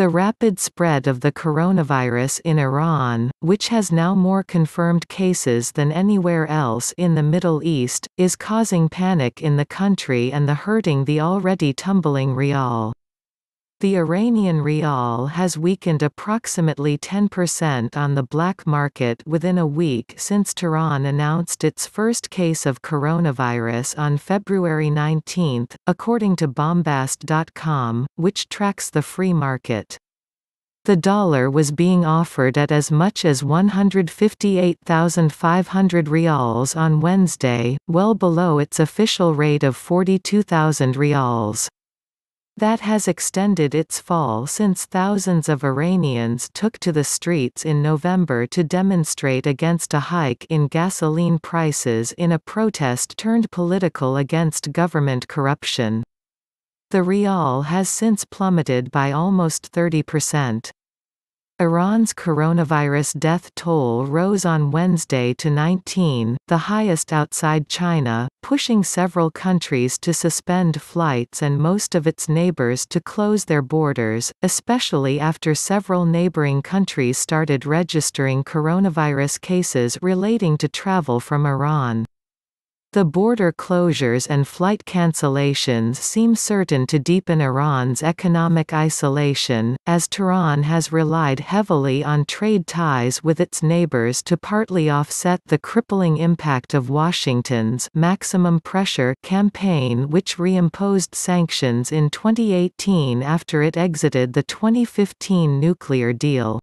the rapid spread of the coronavirus in Iran, which has now more confirmed cases than anywhere else in the Middle East, is causing panic in the country and the hurting the already tumbling rial. The Iranian rial has weakened approximately 10% on the black market within a week since Tehran announced its first case of coronavirus on February 19, according to Bombast.com, which tracks the free market. The dollar was being offered at as much as 158,500 rials on Wednesday, well below its official rate of 42,000 rials that has extended its fall since thousands of Iranians took to the streets in November to demonstrate against a hike in gasoline prices in a protest turned political against government corruption. The rial has since plummeted by almost 30 percent. Iran's coronavirus death toll rose on Wednesday to 19, the highest outside China, pushing several countries to suspend flights and most of its neighbors to close their borders, especially after several neighboring countries started registering coronavirus cases relating to travel from Iran. The border closures and flight cancellations seem certain to deepen Iran's economic isolation, as Tehran has relied heavily on trade ties with its neighbors to partly offset the crippling impact of Washington's maximum pressure campaign which reimposed sanctions in 2018 after it exited the 2015 nuclear deal.